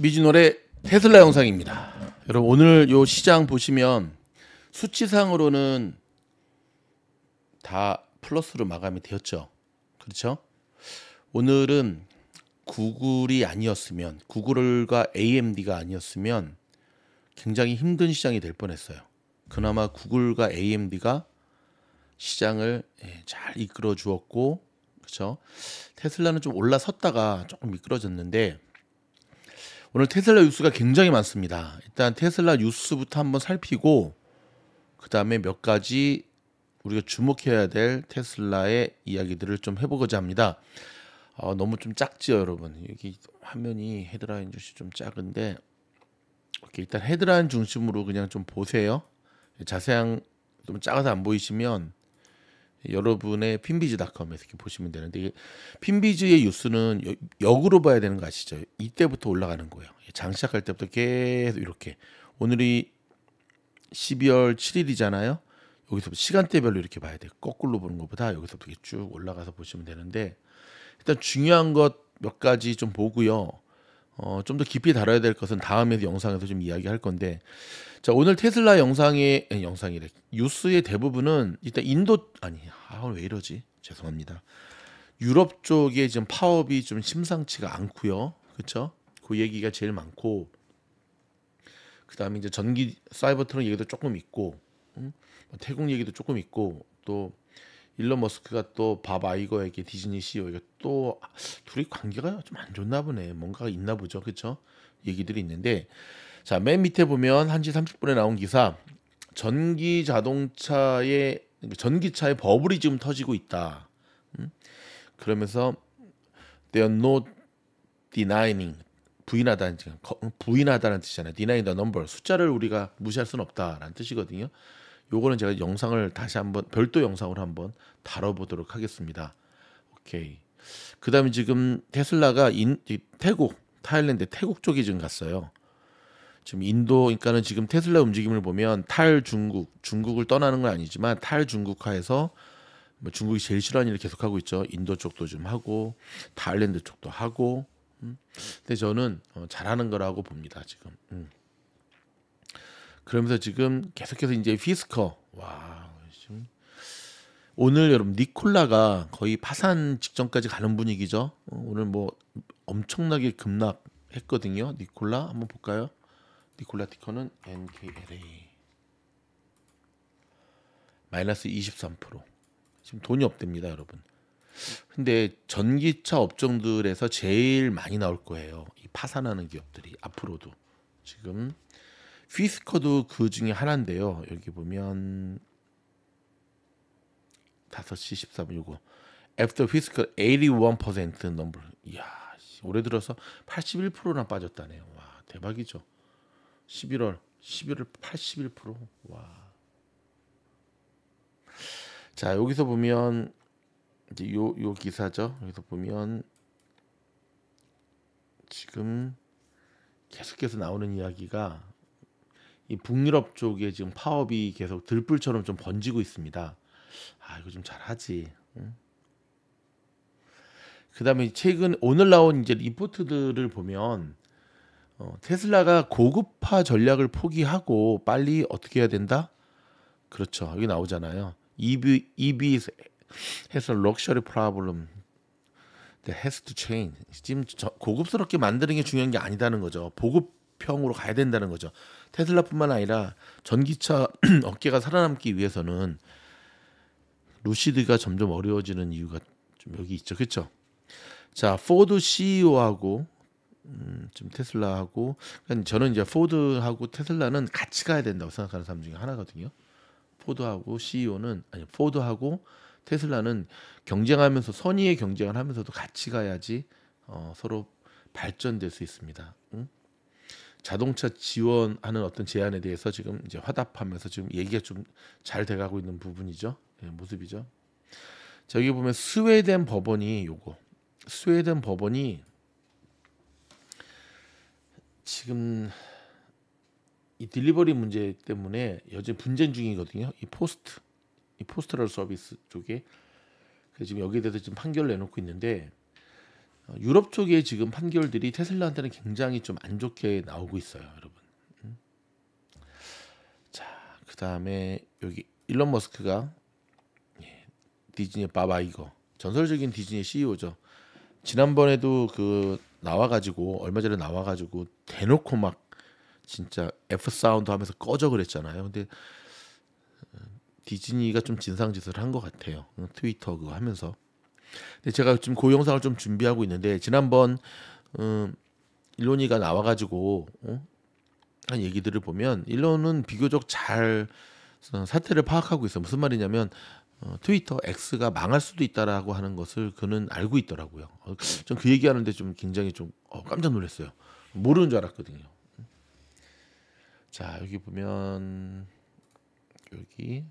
미진노의 테슬라 영상입니다. 여러분 오늘 요 시장 보시면 수치상으로는 다 플러스로 마감이 되었죠. 그렇죠? 오늘은 구글이 아니었으면 구글과 AMD가 아니었으면 굉장히 힘든 시장이 될 뻔했어요. 그나마 구글과 AMD가 시장을 예, 잘 이끌어 주었고 그렇죠? 테슬라는 좀 올라섰다가 조금 미끄러졌는데 오늘 테슬라 뉴스가 굉장히 많습니다. 일단 테슬라 뉴스부터 한번 살피고 그 다음에 몇 가지 우리가 주목해야 될 테슬라의 이야기들을 좀 해보고자 합니다. 어, 너무 좀 작지요, 여러분. 여기 화면이 헤드라인 j u 좀 작은데 이렇게 일단 헤드라인 중심으로 그냥 좀 보세요. 자세한 좀 작아서 안 보이시면 여러분의 핀비즈닷컴에서 이렇게 보시면 되는데 핀비즈의 뉴스는 역으로 봐야 되는 거 아시죠? 이때부터 올라가는 거예요. 장 시작할 때부터 계속 이렇게 오늘이 12월 7일이잖아요. 여기서 시간대별로 이렇게 봐야 돼요. 거꾸로 보는 것보다 여기서부터 쭉 올라가서 보시면 되는데 일단 중요한 것 몇 가지 좀 보고요. 어, 좀 더 깊이 다뤄야 될 것은 다음에 영상에서 좀 이야기할 건데 자 오늘 테슬라 영상의 영상이래 뉴스의 대부분은 일단 인도 아니 아, 왜 이러지 죄송합니다 유럽 쪽에 지금 파업이 좀 심상치가 않고요 그렇죠 그 얘기가 제일 많고 그 다음에 이제 전기 사이버 트럭 얘기도 조금 있고 음? 뭐 태국 얘기도 조금 있고 또 일론 머스크가 또 밥 아이거에게 디즈니 CEO에게 또 둘이 관계가 좀 안 좋나 보네. 뭔가가 있나 보죠. 그렇죠? 얘기들이 있는데 자, 맨 밑에 보면 한지 30분에 나온 기사 전기 자동차의 전기차의 버블이 지금 터지고 있다. 음? 그러면서 they're not denying 부인하다는 뜻, 부인하다는 뜻이잖아요. denying the number 숫자를 우리가 무시할 수는 없다라는 뜻이거든요. 요거는 제가 영상을 다시 한번 별도 영상으로 한번 다뤄보도록 하겠습니다. 오케이. 그 다음에 지금 테슬라가 인, 태국, 타일랜드 태국 쪽이 지금 갔어요. 지금 인도, 그러니까는 지금 테슬라 움직임을 보면 탈 중국, 중국을 떠나는 건 아니지만 탈 중국화에서 뭐 중국이 제일 싫어하는 일을 계속하고 있죠. 인도 쪽도 좀 하고 타일랜드 쪽도 하고. 음. 근데 저는 어, 잘하는 거라고 봅니다 지금. 음. 그러면서 지금 계속해서 이제 피스커 와 지금 오늘 여러분 니콜라가 거의 파산 직전까지 가는 분위기죠. 오늘 뭐 엄청나게 급락했거든요. 니콜라 한번 볼까요? 니콜라 티커는 NKLA 마이너스 23% 지금 돈이 없답니다, 여러분. 근데 전기차 업종들에서 제일 많이 나올 거예요. 이 파산하는 기업들이 앞으로도 지금 피스커도 그 중에 하나인데요. 여기 보면 5시 13분 요거 After Fiscal 81% number. 이야, 올해 들어서 81%나 빠졌다네요. 와, 대박이죠. 11월, 11월 81%. 와. 자, 여기서 보면 이제 요 요 기사죠. 여기서 보면 지금 계속해서 나오는 이야기가 이 북유럽 쪽에 지금 파업이 계속 들불처럼 좀 번지고 있습니다. 아 이거 좀 잘하지. 그다음에 최근 오늘 나온 이제 리포트들을 보면 어, 테슬라가 고급화 전략을 포기하고 빨리 어떻게 해야 된다? 그렇죠. 여기 나오잖아요. EV EV 해서 럭셔리 프라블럼 has to change. 지금 고급스럽게 만드는 게 중요한 게 아니다는 거죠. 보급 평으로 가야 된다는 거죠. 테슬라뿐만 아니라 전기차 업계가 살아남기 위해서는 루시드가 점점 어려워지는 이유가 좀 여기 있죠. 그렇죠? 자, 포드 CEO하고 음, 좀 테슬라하고 그러니까 저는 이제 포드하고 테슬라는 같이 가야 된다고 생각하는 사람 중에 하나거든요. 포드하고 CEO는 아니 포드하고 테슬라는 경쟁하면서 선의의 경쟁을 하면서도 같이 가야지 어, 서로 발전될 수 있습니다. 응? 자동차 지원하는 어떤 제안에 대해서 지금 이제 화답하면서 지금 얘기가 좀 잘 돼가고 있는 부분이죠. 네, 모습이죠. 자, 여기 보면 스웨덴 법원이 요거 스웨덴 법원이 지금 이 딜리버리 문제 때문에 여전 분쟁 중이거든요. 이 포스트 이 포스트럴 서비스 쪽에 지금 여기에 대해서 지금 판결 내놓고 있는데 유럽 쪽에 지금 판결들이 테슬라한테는 굉장히 좀 안 좋게 나오고 있어요, 여러분. 음. 자, 그 다음에 여기 일론 머스크가 예, 디즈니의 바바 이거 전설적인 디즈니 CEO죠. 지난번에도 그 나와가지고 얼마 전에 나와가지고 대놓고 막 진짜 F 사운드 하면서 꺼져 그랬잖아요. 근데 어, 디즈니가 좀 진상짓을 한 것 같아요. 어, 트위터 그거 하면서. 근데 제가 지금 그 영상을 좀 준비하고 있는데 지난번 음, 일론이가 나와가지고 어? 한 얘기들을 보면 일론은 비교적 잘 사태를 파악하고 있어. 무슨 말이냐면 어, 트위터 X가 망할 수도 있다라고 하는 것을 그는 알고 있더라고요. 어, 전그 얘기하는데 좀 굉장히 좀 어, 깜짝 놀랐어요. 모르는 줄 알았거든요. 자 여기 보면 여기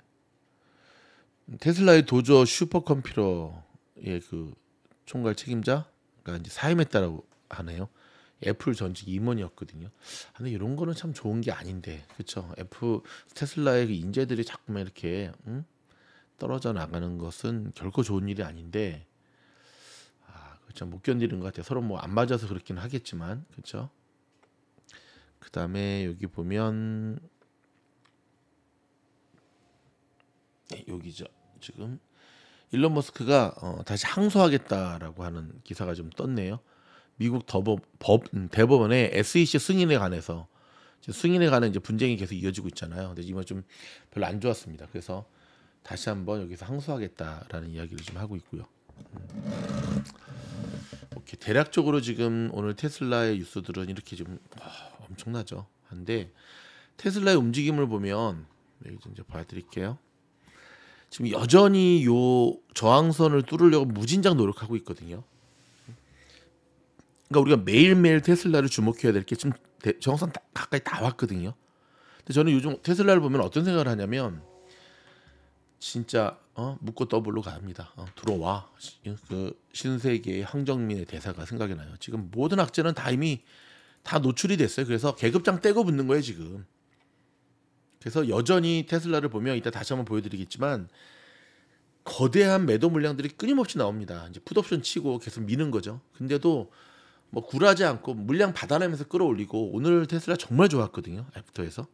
테슬라의 도저 슈퍼컴퓨터 예그 총괄 책임자가 이제 사임했다라고 하네요. 애플 전직 임원이었거든요. 아, 근데 이런 거는 참 좋은 게 아닌데, 그렇죠? 애플 테슬라의 그 인재들이 자꾸만 이렇게 음? 떨어져 나가는 것은 결코 좋은 일이 아닌데, 아, 그렇죠. 못 견디는 것 같아요. 서로 뭐 안 맞아서 그렇긴 하겠지만, 그렇죠? 그 다음에 여기 보면 예, 여기죠. 지금 일론 머스크가 어, 다시 항소하겠다라고 하는 기사가 좀 떴네요. 미국 더법, 법, 음, 대법원의 SEC 승인에 관해서 승인에 관한 이제 분쟁이 계속 이어지고 있잖아요. 근데 이번 좀 별로 안 좋았습니다. 그래서 다시 한번 여기서 항소하겠다라는 이야기를 좀 하고 있고요. 음. 오케이 대략적으로 지금 오늘 테슬라의 뉴스들은 이렇게 좀 와, 어, 엄청나죠. 한데 테슬라의 움직임을 보면 이제 봐드릴게요. 지금 여전히 요 저항선을 뚫으려고 무진장 노력하고 있거든요. 그러니까 우리가 매일매일 테슬라를 주목해야 될 게 지금 저항선 다, 가까이 다 왔거든요. 근데 저는 요즘 테슬라를 보면 어떤 생각을 하냐면 진짜 어, 묶고 더블로 갑니다. 어, 들어와. 어, 그 신세계의 황정민의 대사가 생각이 나요. 지금 모든 악재는 다 이미 다 노출이 됐어요. 그래서 계급장 떼고 붙는 거예요 지금. 그래서 여전히 테슬라를 보면 이따 다시 한번 보여드리겠지만 거대한 매도 물량들이 끊임없이 나옵니다. 이제 풋옵션 치고 계속 미는 거죠. 근데도 뭐 굴하지 않고 물량 받아내면서 끌어올리고 오늘 테슬라 정말 좋았거든요. 애프터에서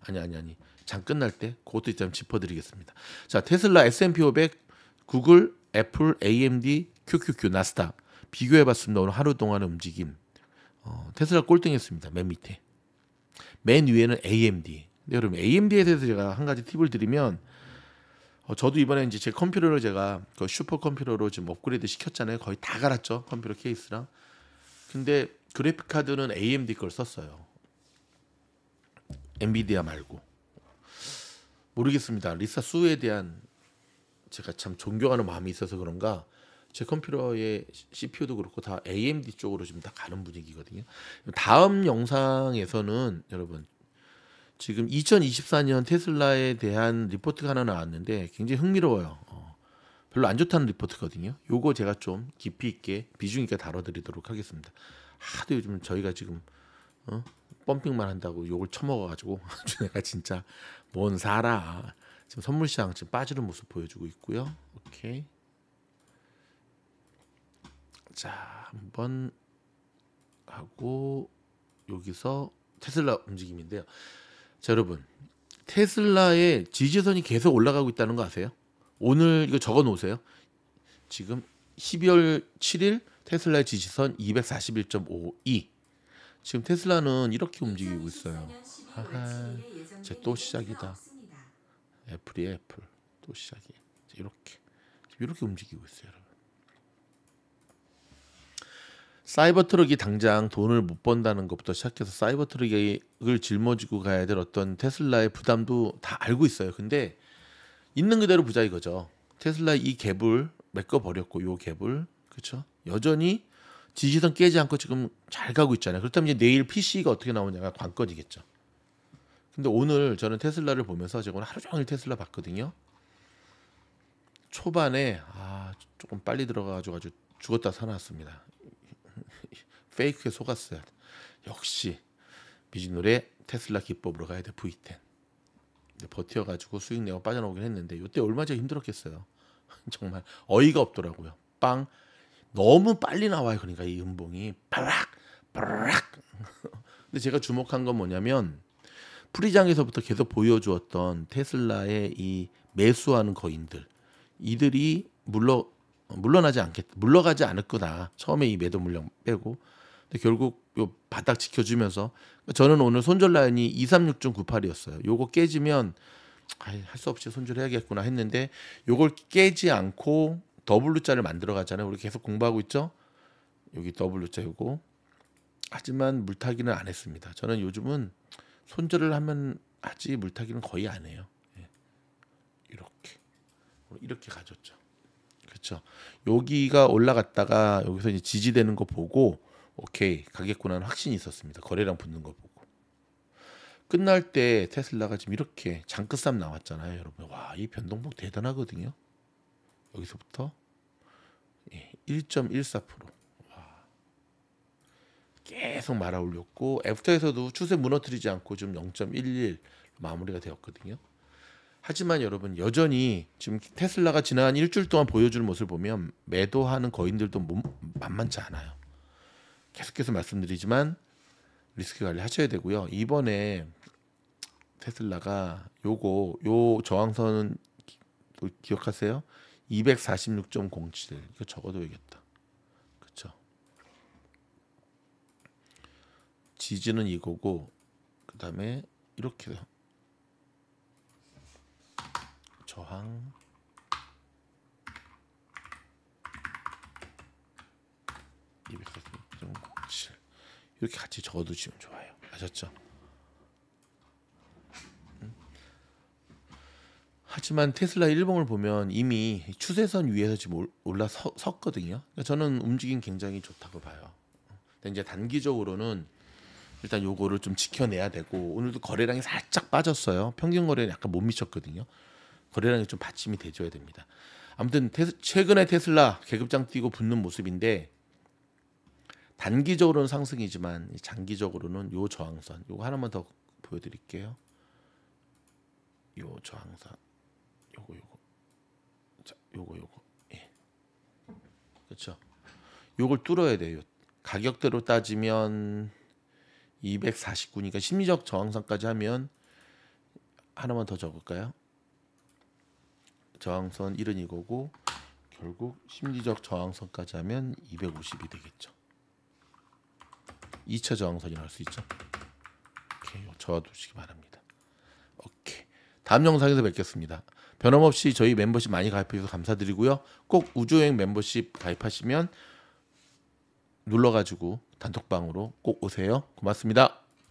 아니 아니 아니 장 끝날 때 그것도 일단 짚어드리겠습니다. 자 테슬라 S&P 500 구글 애플 AMD QQQ 나스닥 비교해봤습니다. 오늘 하루 동안의 움직임 어, 테슬라 꼴등했습니다. 맨 밑에 맨 위에는 AMD 여러분 AMD에 대해서 제가 한 가지 팁을 드리면 어, 저도 이번에 이제 제 컴퓨터를 제가 그 슈퍼 컴퓨터로 지금 업그레이드 시켰잖아요. 거의 다 갈았죠 컴퓨터 케이스랑. 근데 그래픽 카드는 AMD 걸 썼어요. 엔비디아 말고 모르겠습니다. 리사 수에 대한 제가 참 존경하는 마음이 있어서 그런가 제 컴퓨터의 CPU도 그렇고 다 AMD 쪽으로 지금 다 가는 분위기거든요. 다음 영상에서는 여러분 지금 2024년 테슬라에 대한 리포트가 하나 나왔는데 굉장히 흥미로워요. 어, 별로 안 좋다는 리포트거든요. 요거 제가 좀 깊이 있게 비중 있게 다뤄드리도록 하겠습니다. 하도 요즘 저희가 지금 어? 펌핑만 한다고 욕을 처먹어가지고 내가 진짜 뭔 사라 지금 선물시장 지금 빠지는 모습 보여주고 있고요. 오케이. 자 한번 하고 여기서 테슬라 움직임인데요. 자, 여러분. 테슬라의 지지선이 계속 올라가고 있다는 거 아세요? 오늘 이거 적어 놓으세요. 지금 12월 7일 테슬라의 지지선 241.52. 지금 테슬라는 이렇게 움직이고 있어요. 하하. 또 시작이다. 애플이 애플. 또 시작이. 이렇게. 이렇게 움직이고 있어요, 여러분. 사이버트럭이 당장 돈을 못 번다는 것부터 시작해서 사이버트럭을 짊어지고 가야 될 어떤 테슬라의 부담도 다 알고 있어요. 근데 있는 그대로 보자 이거죠. 테슬라 이 갭을 메꿔버렸고 요 갭을 그렇죠. 여전히 지지선 깨지 않고 지금 잘 가고 있잖아요. 그렇다면 이제 내일 PC가 어떻게 나오냐가 관건이겠죠. 근데 오늘 저는 테슬라를 보면서 제가 오늘 하루 종일 테슬라 봤거든요. 초반에 아 조금 빨리 들어가가지고 아주 죽었다 살아났습니다. 페이크에 속았어요. 역시 미진노래 테슬라 기법으로 가야 돼 V10. 버텨가지고 수익 내고 빠져나오긴 했는데 이때 얼마 전에 힘들었겠어요. 정말 어이가 없더라고요. 빵 너무 빨리 나와요. 그러니까 이 음봉이 바락 바락. 근데 제가 주목한 건 뭐냐면 프리장에서부터 계속 보여주었던 테슬라의 이 매수하는 거인들 이들이 물러 물러나지 않겠 물러가지 않을 거다. 처음에 이 매도 물량 빼고 근데 결국 요 바닥 지켜주면서 저는 오늘 손절 라인이 236.98이었어요. 요거 깨지면 할 수 없이 손절해야겠구나 했는데 요걸 깨지 않고 W자를 만들어 가잖아요. 우리 계속 공부하고 있죠. 여기 W자이고 하지만 물타기는 안 했습니다. 저는 요즘은 손절을 하면 하지 물타기는 거의 안 해요. 예. 이렇게 이렇게 가졌죠. 그렇죠. 여기가 올라갔다가 여기서 이제 지지되는 거 보고 오케이 가겠구나는 확신이 있었습니다. 거래량 붙는 거 보고 끝날 때 테슬라가 지금 이렇게 장끝삼 나왔잖아요, 여러분. 와이 변동폭 대단하거든요. 여기서부터 1.14% 예, 와. 계속 말아 올렸고 애프터에서도 추세 무너뜨리지 않고 지금 0.11 마무리가 되었거든요. 하지만 여러분 여전히 지금 테슬라가 지난 일주일 동안 보여준 모습을 보면 매도하는 거인들도 만만치 않아요. 계속해서 말씀드리지만 리스크 관리 하셔야 되고요. 이번에 테슬라가 요거 요 저항선 기, 뭐 억하세요 246.07 이거 적어둬야겠다. 그쵸? 지지는 이거고 그 다음에 이렇게 저항 이백 이렇게 같이 적어두시면 좋아요. 아셨죠? 음. 하지만 테슬라 1봉을 보면 이미 추세선 위에서 지금 올라섰거든요. 그러니까 저는 움직임 굉장히 좋다고 봐요. 근데 이제 단기적으로는 일단 요거를 좀 지켜내야 되고 오늘도 거래량이 살짝 빠졌어요. 평균 거래량 약간 못 미쳤거든요. 거래량이 좀 받침이 돼줘야 됩니다. 아무튼 최근에 테슬라 계급장 뛰고 붙는 모습인데 단기적으로는 상승이지만 장기적으로는 요 저항선 요거 하나만 더 보여드릴게요. 요 저항선 요거 요거 자 요거 요거 예그렇 요걸 뚫어야 돼요. 가격대로 따지면 249니까 심리적 저항선까지 하면 하나만 더 적을까요? 저항선 1은 이거고 결국 심리적 저항선까지 하면 250이 되겠죠. 2차 저항선이라 할수 있죠. 오케이, 저와 두시기 바랍니다. 오케이. 다음 영상에서 뵙겠습니다. 변함없이 저희 멤버십 많이 가입해 주셔서 감사드리고요. 꼭 우주여행 멤버십 가입하시면 눌러가지고 단톡방으로 꼭 오세요. 고맙습니다.